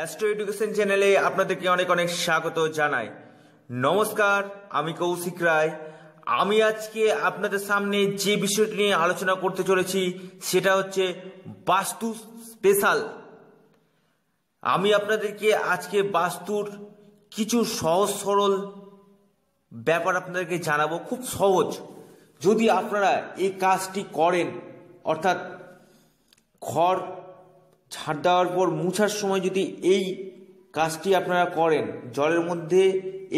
astro education চ্যানেলে আপনাদেরকে অনেক অনেক স্বাগত জানাই নমস্কার আমি কৌশিক রায় আমি আজকে আপনাদের সামনে যে বিষয়টি নিয়ে আলোচনা করতে চলেছি সেটা হচ্ছে বাস্তু স্পেশাল আমি আপনাদেরকে আজকে বাস্তুর কিছু সহজ সরল ব্যাপার আপনাদেরকে জানাবো খুব সহজ যদি আপনারা এই কাজটি করেন অর্থাৎ ঘর ছাড় দেওয়ার পর মুছার সময় যদি এই কাজটি আপনারা করেন জলের মধ্যে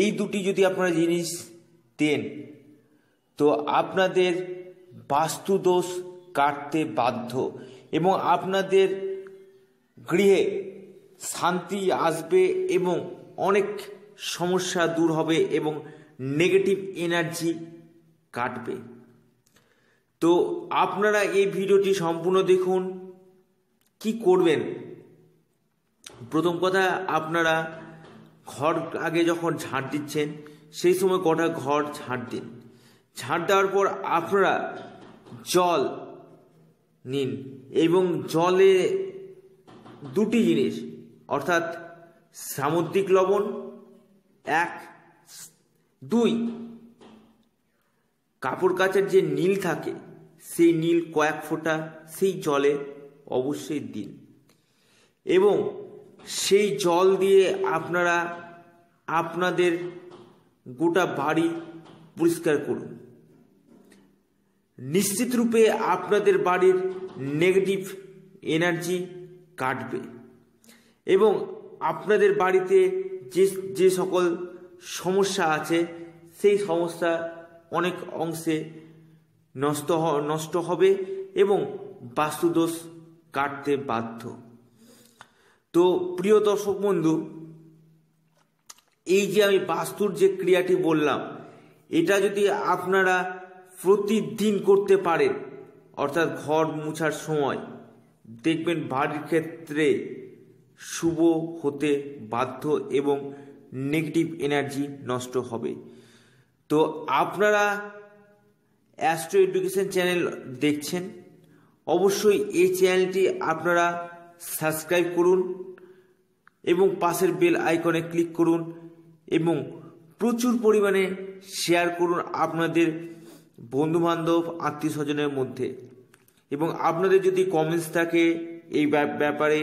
এই দুটি যদি আপনারা জিনিস দেন তো আপনাদের বাস্তুদোষ কাটতে বাধ্য এবং আপনাদের গৃহে শান্তি আসবে এবং অনেক সমস্যা দূর হবে এবং নেগেটিভ এনার্জি কাটবে তো আপনারা এই ভিডিওটি সম্পূর্ণ দেখুন কি করবেন প্রথম কথা আপনারা ঘর আগে যখন ঝাঁট দিচ্ছেন সেই সময় কটা ঘর ঝাঁট দিন ঝাঁট দেওয়ার পর আপনারা জল নিন এবং জলে দুটি জিনিস অর্থাৎ সামুদ্রিক লবণ এক দুই কাপড় কাচের যে নীল থাকে সেই নীল কয়েক ফোঁটা সেই জলে অবশ্যই দিন এবং সেই জল দিয়ে আপনারা আপনাদের গোটা বাড়ি পরিষ্কার করুন নিশ্চিত রূপে আপনাদের বাড়ির নেগেটিভ এনার্জি কাটবে এবং আপনাদের বাড়িতে যে যে সকল সমস্যা আছে সেই সমস্যা অনেক অংশে নষ্ট নষ্ট হবে এবং বাস্তুদোষ কাটতে বাধ্য তো প্রিয় দর্শক বন্ধু এই যে আমি বাস্তুর যে ক্রিয়াটি বললাম এটা যদি আপনারা প্রতিদিন করতে পারেন অর্থাৎ ঘর মুছার সময় দেখবেন বাড়ির ক্ষেত্রে শুভ হতে বাধ্য এবং নেগেটিভ এনার্জি নষ্ট হবে তো আপনারা অ্যাস্ট্রো এডুকেশন চ্যানেল দেখছেন অবশ্যই এই চ্যানেলটি আপনারা সাবস্ক্রাইব করুন এবং পাশের বেল আইকনে ক্লিক করুন এবং প্রচুর পরিমাণে শেয়ার করুন আপনাদের বন্ধুবান্ধব আত্মীয় স্বজনের মধ্যে এবং আপনাদের যদি কমেন্টস থাকে এই ব্যাপারে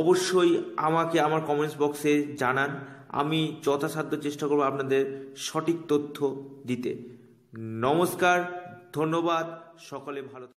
অবশ্যই আমাকে আমার কমেন্টস বক্সে জানান আমি যথাসাধ্য চেষ্টা করব আপনাদের সঠিক তথ্য দিতে নমস্কার ধন্যবাদ সকলে ভালো